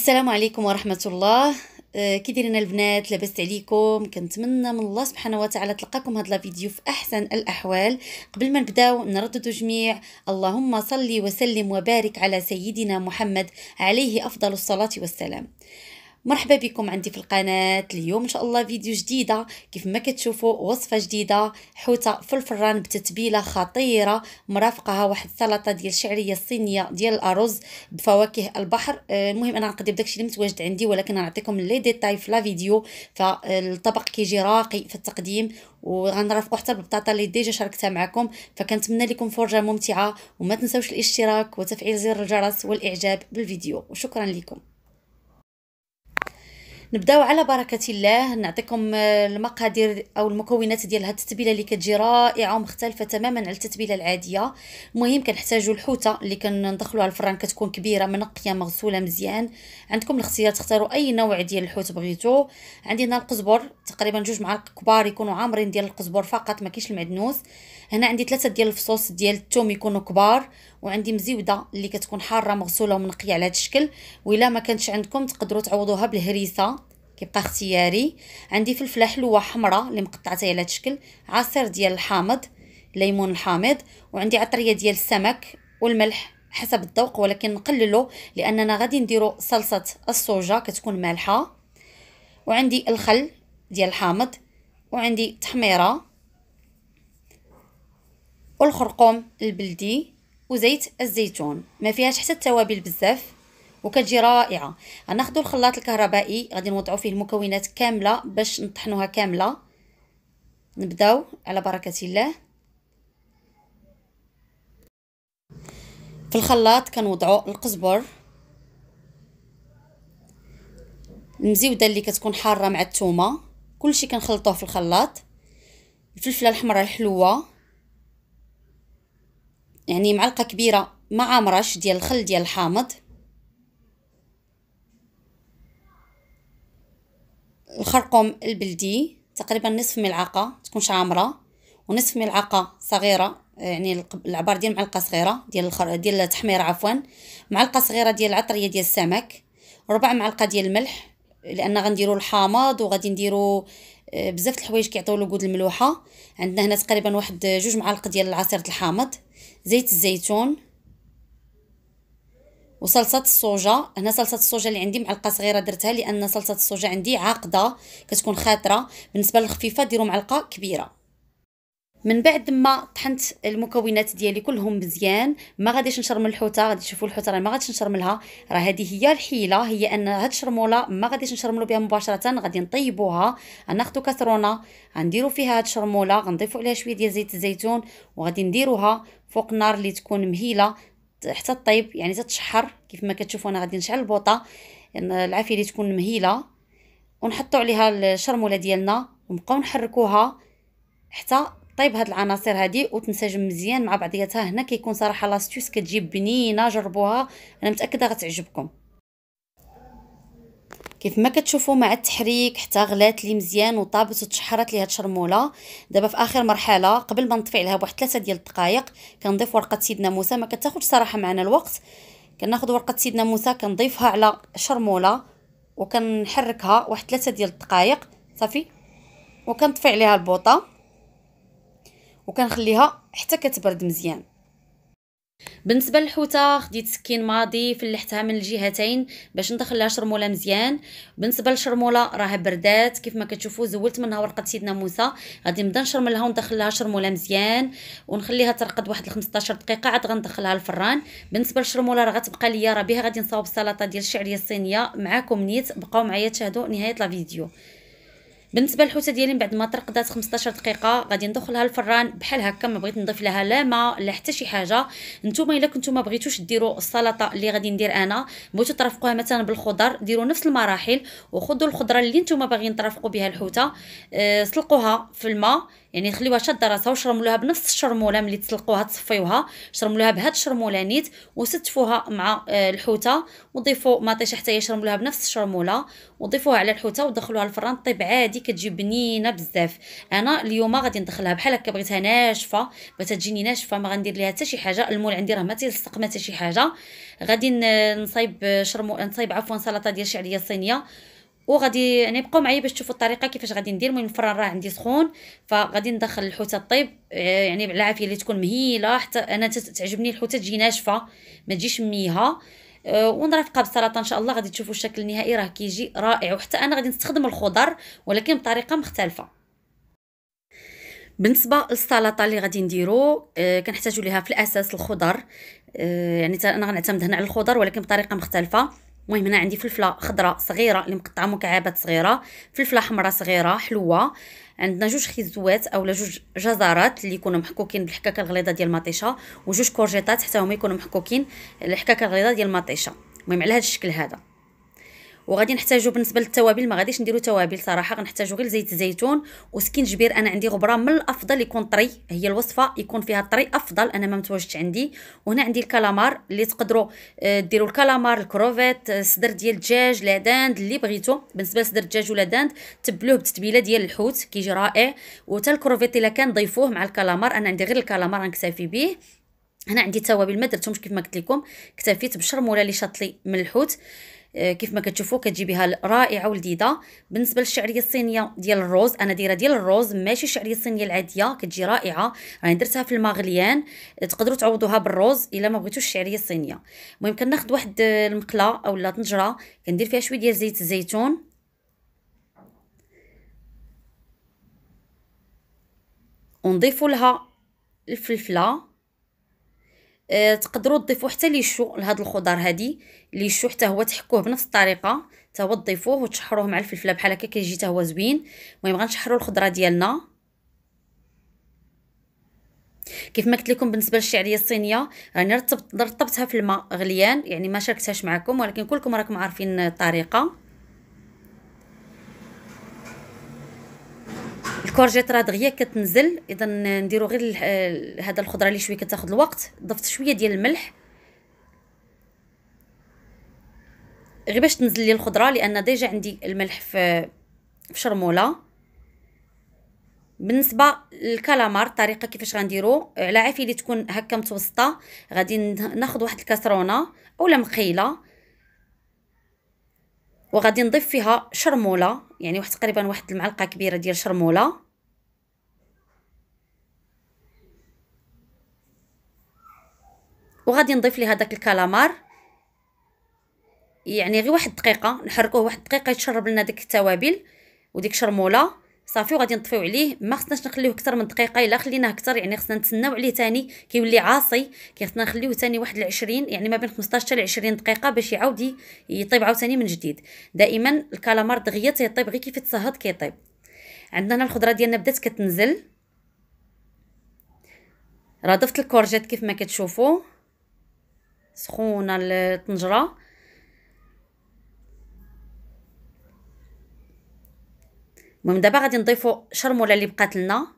السلام عليكم ورحمة الله آه، كي دايرين البنات لاباس عليكم كنتمنى من الله سبحانه وتعالى تلقاكم هاد لا فيديو في احسن الاحوال قبل ما نبداو نردد جميع اللهم صلي وسلم وبارك على سيدنا محمد عليه افضل الصلاه والسلام مرحبا بكم عندي في القناة اليوم إن شاء الله فيديو جديدة كيف ما كتشوفوا وصفة جديدة حوتة في الفران بتتبيلة خطيرة مرافقها واحد السلطة ديال الشعرية الصينية ديال الأرز بفواكه البحر آه، المهم أنا غنقدم داكشي اللي متواجد عندي ولكن غنعطيكم لي ديتاي في لا فيديو فالطبق كيجي راقي في التقديم وغنرافقو حتى البطاطا اللي ديجا شاركتها معكم فكنتمنى لكم فرجة ممتعة وما تنساوش الاشتراك وتفعيل زر الجرس والإعجاب بالفيديو وشكرا لكم نبداو على بركه الله نعطيكم آه، المقادير او المكونات ديال هاد التتبيله اللي كتجي رائعه ومختلفه تماما على التتبيله العاديه المهم كنحتاجوا الحوته اللي كندخلوها الفران كتكون كبيره منقيه مغسوله مزيان عندكم الاختيار تختاروا اي نوع ديال الحوت بغيتو عندي هنا القزبر تقريبا جوج معالق كبار يكونوا عامرين ديال القزبر فقط ما كاينش المعدنوس هنا عندي ثلاثه ديال الفصوص ديال الثوم يكونوا كبار وعندي مزيوده اللي كتكون حاره مغسوله ومنقيه على هذا الشكل وإلا ما كانتش عندكم تقدروا تعوضوها بالهريسه كيبقى اختياري عندي فلفله حلوه حمراء اللي مقطعتها على هذا الشكل عصير ديال الحامض ليمون الحامض وعندي عطريه ديال السمك والملح حسب الذوق ولكن نقللو لاننا غادي نديرو صلصه الصوجه كتكون مالحه وعندي الخل ديال الحامض وعندي تحميره والخرقوم البلدي وزيت الزيتون ما فيهاش حتى التوابل بزاف وكتجي رائعه غناخذوا الخلاط الكهربائي غادي نوضعوا فيه المكونات كامله باش نطحنوها كامله نبداو على بركه الله في الخلاط كنوضعوا القزبر المزيوده اللي كتكون حاره مع الثومه كلشي كنخلطوه في الخلاط الفلفله الحمراء الحلوه يعني معلقة كبيرة مع مرش ديال الخل ديال الحامض الخرقوم البلدي تقريبا نصف ملعقة تكونش عامرة ونصف ملعقة صغيرة يعني العبار ديال معلقة صغيرة ديال الخر... ديال التحميرة عفوا معلقة صغيرة ديال العطرية ديال السمك ربع معلقة ديال الملح لان غنديرو الحامض وغادي نديرو آه، بزاف د الحوايج كيعطيو له الملوحه عندنا هنا تقريبا واحد جوج معالق ديال عصير الحامض زيت الزيتون وصلصه الصوجه هنا صلصه الصوجه اللي عندي معلقه صغيره درتها لان صلصه الصوجه عندي عاقده كتكون خاطره بالنسبه للخفيفه ديروا معلقه كبيره من بعد ما طحنت المكونات ديالي كلهم مزيان ما غاديش نشرمل الحوته غادي تشوفوا الحوته راه ما غاديش نشرملها راه هذه هي الحيله هي ان هاد الشرموله ما غاديش نشرملو بها مباشره غادي نطيبوها ناخذوا كسرونه غنديرو فيها هاد الشرموله غنضيفوا عليها شويه ديال زيت الزيتون وغادي نديروها فوق النار اللي تكون مهيله حتى طيب يعني تتشحر كيف ما كتشوفوا انا غادي نشعل البوطه يعني العافيه اللي تكون مهيله ونحطوا عليها الشرموله ديالنا ونبقاو نحركوها حتى طيب هاد العناصر هادي وتنسجم مزيان مع بعضياتها هنا كيكون صراحه لاستيوس كتجيب بنينه جربوها انا متاكده غتعجبكم كيف ما كتشوفوا مع التحريك حتى غلات لي مزيان وطابت وتشحرت لي هاد الشرموله دابا في اخر مرحله قبل ما نطفي عليها بواحد 3 ديال الدقائق كنضيف ورقه سيدنا موسى ما كتاخذش صراحه معنا الوقت كناخذ ورقه سيدنا موسى كنضيفها على الشرموله وكنحركها واحد 3 ديال الدقائق صافي وكنطفي عليها البوطه وكنخليها حتى كتبرد مزيان بالنسبه للحوته خديت سكين ماضي فلحتها من الجهتين باش ندخل لها شرموله مزيان بالنسبه للشرموله راها بردات كيف ما كتشوفوا زولت منها ورقه سيدنا موسى غادي نبدا نشرملها وندخل لها شرموله مزيان ونخليها ترقد واحد 15 دقيقه عاد غندخلها الفران بالنسبه للشرموله راه غتبقى ليا راه بها غادي نصاوب السلطه ديال الشعريه الصينيه معاكم نيت بقاو معايا تشاهدوا نهايه لا فيديو بالنسبه للحوته ديالي من بعد ما ترقدات 15 دقيقه غادي ندخلها الفران بحال هكا ما بغيت نضيف لها لا ما لا حتى شي حاجه نتوما الا كنتوما بغيتوش ديروا السلطه اللي غادي ندير انا بغيتو ترافقوها مثلا بالخضر ديروا نفس المراحل وخذوا الخضره اللي نتوما باغيين ترافقوا بها الحوته آه، سلقوها في الماء يعني خليوها شاده راسها وشرملوها بنفس الشرموله ملي تسلقوها تصفيوها شرملوها بهاد الشرموله نيت وستفوها مع آه، الحوته وضيفوا مطيشه حتى هي شرملوها بنفس الشرموله وضيفوها على الحوته ودخلوها الفران طيب عادي هذه كتجي بنينه بزاف انا اليوم غادي ندخلها بحال هكا بغيتها ناشفه بغيتها تجيني ناشفه ما غندير ليها حتى شي حاجه المول عندي راه ما تيلصق ما حتى شي حاجه غادي نصايب شرمو نصايب عفوا سلطه ديال الشعريه صينيه وغادي يعني بقاو معايا باش تشوفوا الطريقه كيفاش غادي ندير المهم الفران راه عندي سخون فغادي ندخل الحوته الطيب آه، يعني بالعافيه اللي تكون مهيله حتى انا تعجبني الحوته تجي ناشفه ما تجيش ميها آه، ونرافقها بالسلطه ان شاء الله غادي تشوفوا الشكل النهائي راه كيجي رائع وحتى انا غادي نستخدم الخضر ولكن بطريقه مختلفه بالنسبه للسلطه اللي غادي نديرو آه كنحتاجو ليها في الاساس الخضر آه يعني انا غنعتمد هنا على الخضر ولكن بطريقه مختلفه المهم هنا عندي فلفله خضراء صغيره اللي مقطعه مكعبات صغيره فلفله حمراء صغيره حلوه عندنا جوج خيزوات اولا جوج جزرات اللي يكونوا محكوكين بالحكاكه الغليظه ديال المطيشه وجوج كورجيطات حتى هما يكونوا محكوكين الحكاكه الغليظه ديال المطيشه المهم على هذا الشكل هذا وغادي نحتاجو بالنسبه للتوابل ما غاديش نديرو توابل صراحه غنحتاجو غير زيت الزيتون وسكينجبير انا عندي غبره من الافضل يكون طري هي الوصفه يكون فيها الطري افضل انا ما متواجدش عندي وهنا عندي الكالامار اللي تقدروا آه، ديروا الكالامار الكروفيت آه، صدر ديال الدجاج لا اللي بغيتو بالنسبه لصدر الدجاج ولا داند تبلوه بالتتبيله ديال الحوت كيجي رائع وتا الكروفيت الا كان ضيفوه مع الكالامار انا عندي غير الكالامار غنكتفي به هنا عندي التوابل ما درتهمش كيف ما قلت لكم اكتفيت بشرموله اللي شاطلي من الحوت آه، كيف ما كتشوفوا كتجيبيها رائعه ولذيذه بالنسبه للشعريه الصينيه ديال الروز انا دايره ديال الروز ماشي الشعريه الصينيه العاديه كتجي رائعه راني درتها في المغليان تقدروا تعوضوها بالروز الا ما بغيتوش الشعريه الصينيه المهم كناخذ واحد آه، المقله اولا طنجره كندير فيها شويه ديال زيت الزيتون ونضيفوا لها الفلفله آه، تقدروا تضيفوا حتى ليشو لهاد الخضر هادي ليشو حتى هو تحكوه بنفس الطريقه حتى هو تضيفوه وتشحروه مع الفلفله بحال هكا كيجي حتى هو زوين المهم غنشحروا الخضره ديالنا كيف ما قلت لكم بالنسبه للشعريه الصينيه راني رطبت رطبتها في الماء غليان يعني ما شاركتهاش معكم ولكن كلكم راكم عارفين الطريقه الكورجيت راه دغيا كتنزل اذا نديرو غير هذا الخضره اللي شويه كتاخذ الوقت ضفت شويه ديال الملح غير باش تنزل لي الخضره لان ديجا عندي الملح في في شرموله بالنسبه للكالامار الطريقه كيفاش غنديرو على عافيه اللي تكون هكا متوسطه غادي ناخذ واحد الكاسرونه اولا مقيله وغادي نضيف فيها شرموله يعني واحد تقريبا واحد المعلقه كبيره ديال شرموله وغادي نضيف لي هذاك الكالامار يعني غير واحد دقيقه نحركوه واحد دقيقه يتشرب لنا ديك التوابل وديك شرموله صافي وغادي نطفيو عليه ما خصناش نخليوه اكثر من دقيقه الا خليناه اكثر يعني خصنا نتسناو عليه ثاني كيولي عاصي خصنا نخليوه ثاني واحد العشرين يعني ما بين 15 حتى 20 دقيقه باش يعاود يطيب عاوتاني من جديد دائما الكالامار دغيا تيطيب غير كيف تسهض كيطيب عندنا هنا الخضره ديالنا بدات كتنزل راه ضفت الكورجيت كيف ما كتشوفوا سخونه الطنجره المهم دابا غادي نضيفو شرموله اللي بقات لنا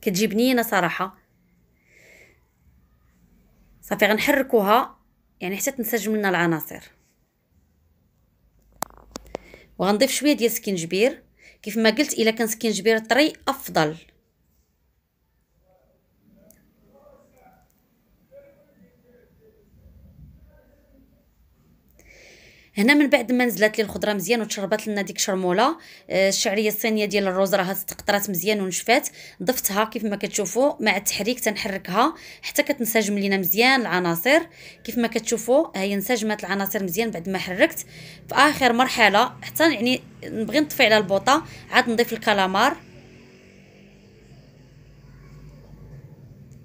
كتجي بنينه صراحه صافي غنحركوها يعني حتى تنسجم لنا العناصر وغنضيف شويه ديال سكينجبير كيف ما قلت الا كان سكينجبير طري افضل هنا من بعد ما نزلت لي الخضره مزيان وتشربت لنا ديك شرموله آه، الشعريه الصينيه ديال الروز راها تقطرات مزيان ونشفات ضفتها كيف ما كتشوفوا مع التحريك تنحركها حتى كتنسجم لينا مزيان العناصر كيف ما كتشوفوا هي انسجمت العناصر مزيان بعد ما حركت في اخر مرحله حتى يعني نبغي نطفي على البوطه عاد نضيف الكالامار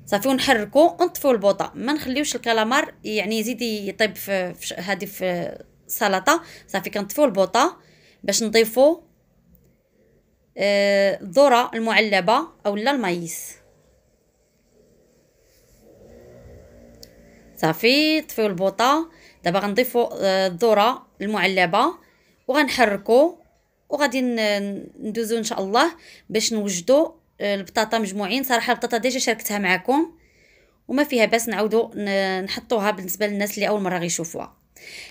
صافي ونحركو ونطفيو البوطه ما نخليوش الكالامار يعني يزيد يطيب في هذه في سلطه صافي كنطفيو البوطه باش نضيفو آه، الذره المعلبه اولا المايس صافي طفيو البوطه دابا غنضيفو آه، الذره المعلبه وغنحركو وغادي ندوزو ان شاء الله باش نوجدو آه، البطاطا مجموعين صراحه البطاطا ديجا شاركتها معكم وما فيها باس نعاودو نحطوها بالنسبه للناس اللي اول مره غيشوفوها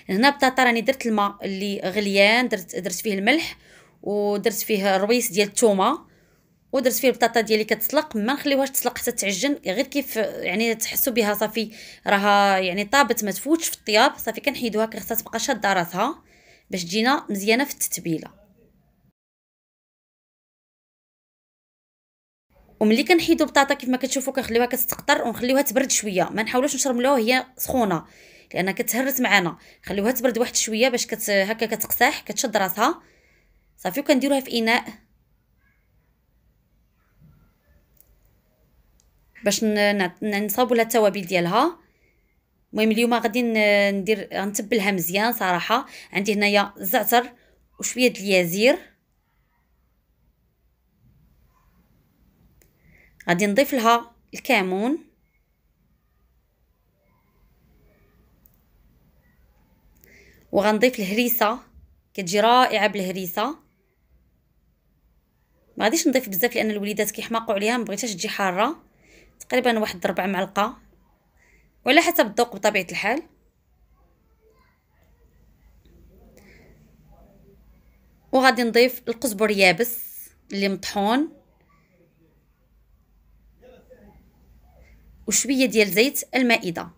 هنا بطاطا راني درت الماء اللي غليان درت درت فيه الملح ودرت فيه الرويس ديال الثومه ودرت فيه البطاطا ديالي كتسلق ما نخليوهاش تسلق حتى تعجن غير كيف يعني تحسوا بها صافي راها يعني طابت ما تفوتش في الطياب صافي كنحيدوها كي خصها تبقى شاده راسها باش تجينا مزيانه في التتبيله وملي كنحيدو البطاطا كيف ما كتشوفوا كنخليوها كتستقطر ونخليوها تبرد شويه ما نحاولوش نشرملوها هي سخونه لانها كتهرس معانا خليوها تبرد واحد شويه باش كت هكا كتقساح كتشد راسها صافي وكنديروها في اناء باش نصاوبوا لها التوابل ديالها المهم اليوم غادي ندير غنتبلها مزيان صراحه عندي هنايا الزعتر وشويه د اليازير غادي نضيف لها الكمون وغنضيف الهريسه كتجي رائعه بالهريسه ما غاديش نضيف بزاف لان الوليدات كيحماقوا عليها ما بغيتهاش تجي حاره تقريبا واحد ربع معلقه وعلى حسب الذوق بطبيعه الحال وغادي نضيف القزبر يابس اللي مطحون وشويه ديال زيت المائده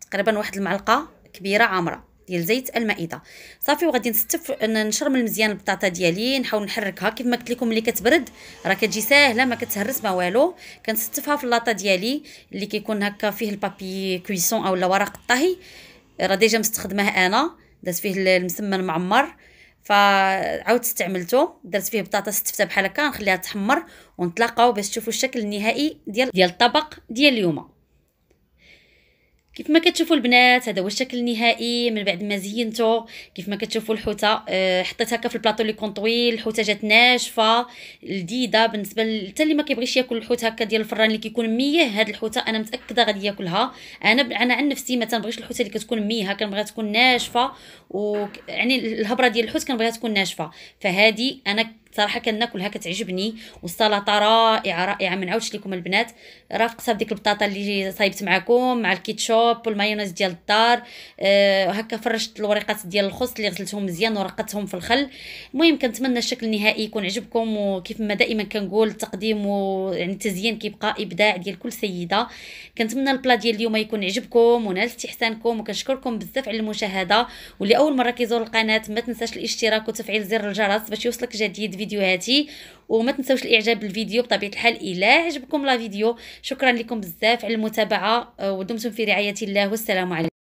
تقريبا واحد المعلقه كبيره عامره ديال زيت المائده صافي وغادي نستف نشرمل مزيان البطاطا ديالي نحاول نحركها كيف ما قلت لكم ملي كتبرد راه كتجي ساهله ما كتهرس ما والو كنستفها في اللاطه ديالي اللي كيكون هكا فيه البابي كويسون اولا ورق الطهي راه ديجا مستخدمه انا درت فيه المسمن معمر فعاود استعملته درت فيه بطاطا استفته بحال هكا نخليها تحمر ونتلاقاو باش تشوفوا الشكل النهائي ديال ديال الطبق ديال اليوم كيف ما كتشوفوا البنات هذا هو الشكل النهائي من بعد ما زينتو كيف ما كتشوفوا الحوته آه، حطيت هكا في البلاطو لي كونطويل الحوته جات ناشفه لذيذه بالنسبه حتى اللي ما كيبغيش ياكل الحوت هكا ديال الفران اللي كيكون ميه هاد الحوته انا متاكده غادي ياكلها انا ب... انا عن نفسي ما تنبغيش الحوته اللي كتكون ميه كنبغيها تكون ناشفه ويعني الهبره ديال الحوت كنبغيها تكون ناشفه فهادي انا صراحه كناكلها كتعجبني والسلطه رائعه رائعه ما نعاودش لكم البنات رافقتها بديك البطاطا اللي صايبت معكم مع الكيتشوب والمايونيز ديال الدار أه هكا فرشت الوريقات ديال الخس اللي غسلتهم مزيان ورقتهم في الخل المهم كنتمنى الشكل النهائي يكون عجبكم وكيف ما دائما كنقول التقديم يعني التزيين كيبقى ابداع ديال كل سيده كنتمنى البلا ديال اليوم يكون عجبكم ونال استحسانكم وكنشكركم بزاف على المشاهده واللي اول مره كيزور القناه ما تنساش الاشتراك وتفعيل زر الجرس باش يوصلك جديد فيديوهاتي وما تنسوش الاعجاب بالفيديو بطبيعه الحال الى عجبكم لا فيديو شكرا لكم بزاف على المتابعه آه، ودمتم في رعايه الله والسلام عليكم